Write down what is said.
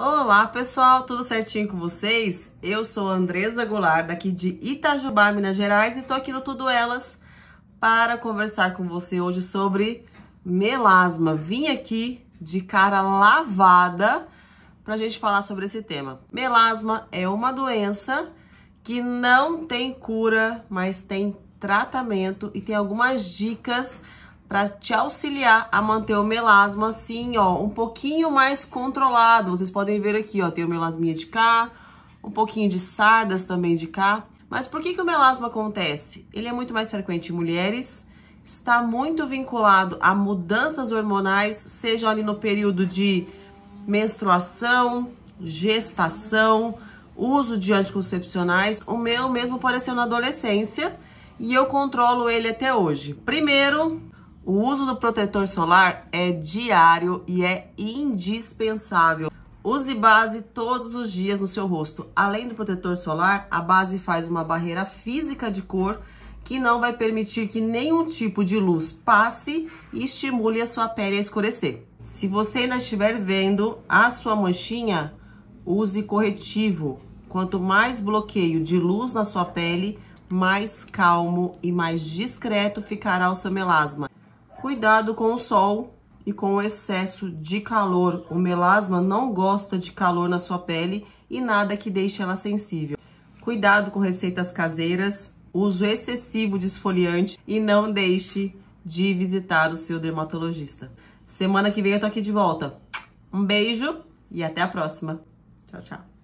Olá pessoal, tudo certinho com vocês? Eu sou a Andresa Goulart, daqui de Itajubá, Minas Gerais, e tô aqui no Tudo Elas para conversar com você hoje sobre melasma. Vim aqui de cara lavada pra gente falar sobre esse tema. Melasma é uma doença que não tem cura, mas tem tratamento e tem algumas dicas para te auxiliar a manter o melasma assim, ó, um pouquinho mais controlado. Vocês podem ver aqui, ó, tem o melasminha de cá, um pouquinho de sardas também de cá. Mas por que, que o melasma acontece? Ele é muito mais frequente em mulheres, está muito vinculado a mudanças hormonais, seja ali no período de menstruação, gestação, uso de anticoncepcionais. O meu mesmo apareceu na adolescência e eu controlo ele até hoje. Primeiro, o uso do protetor solar é diário e é indispensável. Use base todos os dias no seu rosto. Além do protetor solar, a base faz uma barreira física de cor que não vai permitir que nenhum tipo de luz passe e estimule a sua pele a escurecer. Se você ainda estiver vendo a sua manchinha, use corretivo. Quanto mais bloqueio de luz na sua pele, mais calmo e mais discreto ficará o seu melasma. Cuidado com o sol e com o excesso de calor. O melasma não gosta de calor na sua pele e nada que deixe ela sensível. Cuidado com receitas caseiras, uso excessivo de esfoliante e não deixe de visitar o seu dermatologista. Semana que vem eu tô aqui de volta. Um beijo e até a próxima. Tchau, tchau.